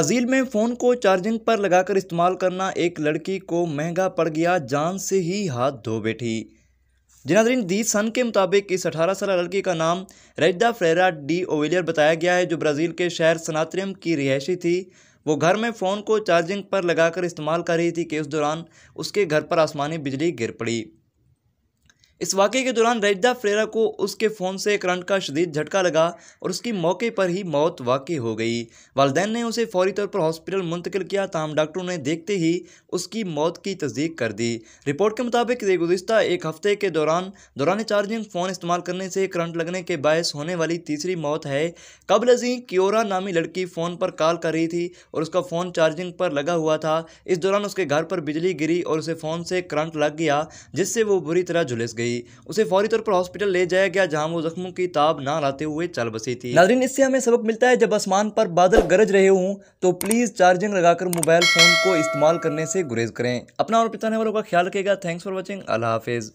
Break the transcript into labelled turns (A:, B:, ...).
A: Brazil में phone को charging पर लगाकर इस्तेमाल करना एक लड़की को महंगा पड़ गया जान से ही हाथ धो बैठी जिनाद्रीन दी सन के मुताबिक इस 18 साल लड़की का नाम रेजदा फ्रेरा डी ओवेलियर बताया गया है जो ब्राज़ील के शहर सनात्रियम की रिहायशी थी वो घर में फ़ोन को चार्जिंग पर लगाकर इस्तेमाल कर रही थी कि उस दौरान उसके घर पर आसमानी बिजली गिर पड़ी इस वाक़े के दौरान रजदा फ्रेरा को उसके फ़ोन से करंट का शदीद झटका लगा और उसकी मौके पर ही मौत वाकई हो गई वालदेन ने उसे फौरी तौर पर हॉस्पिटल मुंतकिल किया तमाम डॉक्टरों ने देखते ही उसकी मौत की तस्दीक कर दी रिपोर्ट के मुताबिक गुजशत एक हफ्ते के दौरान दौरान चार्जिंग फ़ोन इस्तेमाल करने से करंट लगने के बायस होने वाली तीसरी मौत है कबल अजी क्योरा नामी लड़की फ़ोन पर कॉल कर रही थी और उसका फ़ोन चार्जिंग पर लगा हुआ था इस दौरान उसके घर पर बिजली गिरी और उसे फ़ोन से करंट लग गया जिससे वो बुरी तरह झुलस गई गई उसे फौरी तौर पर हॉस्पिटल ले जाया गया जहाँ वो जख्मों की ताब ना लाते हुए चल बसी थी नाजरीन इससे हमें सबक मिलता है जब आसमान पर बादल गरज रहे हों तो प्लीज़ चार्जिंग लगाकर मोबाइल फ़ोन को इस्तेमाल करने से गुरेज करें अपना और पिताने वालों का ख्याल रखेगा थैंक्स फॉर वॉचिंग अल्लाह हाफिज़